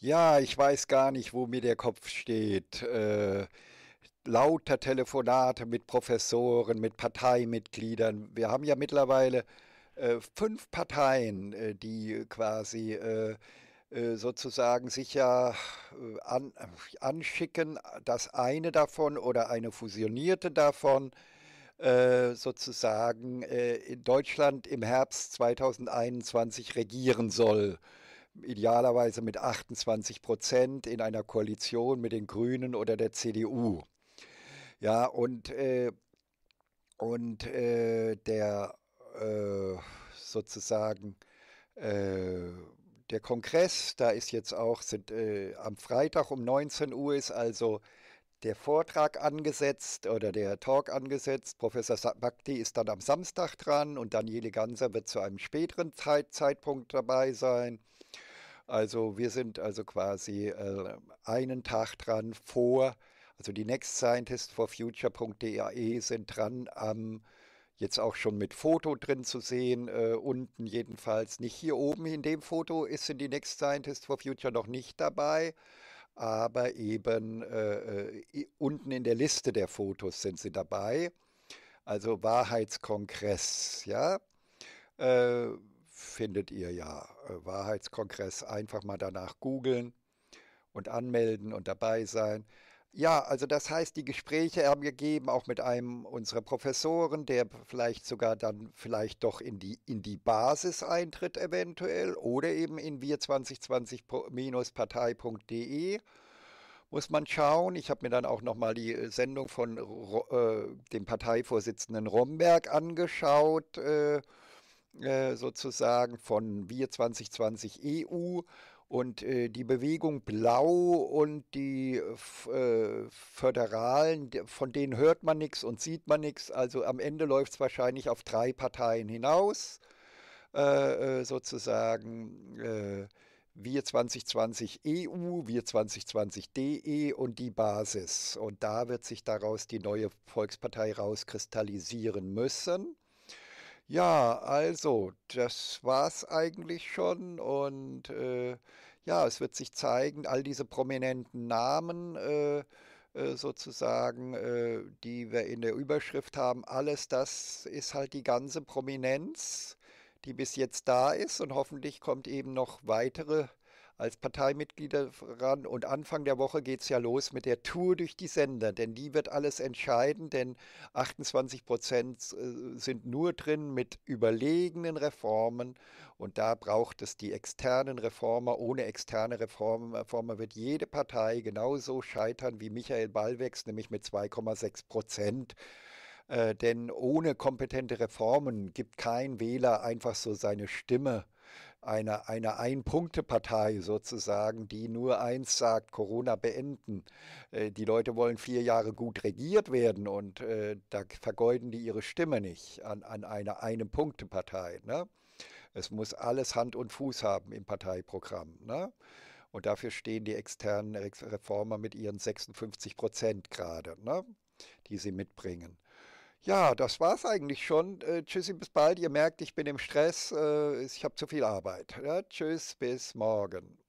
Ja, ich weiß gar nicht, wo mir der Kopf steht. Äh, lauter Telefonate mit Professoren, mit Parteimitgliedern. Wir haben ja mittlerweile äh, fünf Parteien, äh, die quasi äh, äh, sozusagen sich ja äh, an, anschicken, dass eine davon oder eine fusionierte davon sozusagen in Deutschland im Herbst 2021 regieren soll idealerweise mit 28 Prozent in einer Koalition mit den Grünen oder der CDU. Ja, und, äh, und äh, der äh, sozusagen äh, der Kongress, da ist jetzt auch, sind, äh, am Freitag um 19 Uhr ist also der Vortrag angesetzt oder der Talk angesetzt. Professor Bakti ist dann am Samstag dran und Daniele Ganser wird zu einem späteren Zeit, Zeitpunkt dabei sein. Also wir sind also quasi äh, einen Tag dran vor, also die Next Scientist for Future.de sind dran am jetzt auch schon mit Foto drin zu sehen, äh, unten jedenfalls nicht hier oben in dem Foto ist in die Next Scientist for Future noch nicht dabei, aber eben äh, äh unten in der Liste der Fotos sind sie dabei. Also Wahrheitskongress, ja. Äh, findet ihr ja. Äh, Wahrheitskongress einfach mal danach googeln und anmelden und dabei sein. Ja, also das heißt, die Gespräche haben gegeben, auch mit einem unserer Professoren, der vielleicht sogar dann vielleicht doch in die, in die Basis eintritt eventuell oder eben in wir2020-partei.de muss man schauen. Ich habe mir dann auch nochmal die äh, Sendung von äh, dem Parteivorsitzenden Romberg angeschaut. Äh, äh, sozusagen von Wir 2020 EU und äh, die Bewegung Blau und die äh, äh Föderalen, von denen hört man nichts und sieht man nichts. Also am Ende läuft es wahrscheinlich auf drei Parteien hinaus, äh, äh sozusagen. Wir 2020 EU, Wir 2020 DE und die Basis. Und da wird sich daraus die neue Volkspartei rauskristallisieren müssen. Ja, also, das war's eigentlich schon und äh, ja, es wird sich zeigen, all diese prominenten Namen äh, äh, sozusagen, äh, die wir in der Überschrift haben, alles das ist halt die ganze Prominenz, die bis jetzt da ist und hoffentlich kommt eben noch weitere als Parteimitglieder ran. Und Anfang der Woche geht es ja los mit der Tour durch die Sender, denn die wird alles entscheiden, denn 28 Prozent äh, sind nur drin mit überlegenen Reformen und da braucht es die externen Reformer. Ohne externe Reformen, Reformer wird jede Partei genauso scheitern wie Michael Ballwex, nämlich mit 2,6 Prozent. Äh, denn ohne kompetente Reformen gibt kein Wähler einfach so seine Stimme einer, eine Ein-Punkte-Partei sozusagen, die nur eins sagt, Corona beenden. Äh, die Leute wollen vier Jahre gut regiert werden und äh, da vergeuden die ihre Stimme nicht an, an einer ein punkte partei Ne? Es muss alles Hand und Fuß haben im Parteiprogramm. Ne? Und dafür stehen die externen Reformer mit ihren 56 Prozent gerade, ne? die sie mitbringen. Ja, das war's eigentlich schon. Äh, tschüssi, bis bald. Ihr merkt, ich bin im Stress. Äh, ich habe zu viel Arbeit. Ja, tschüss, bis morgen.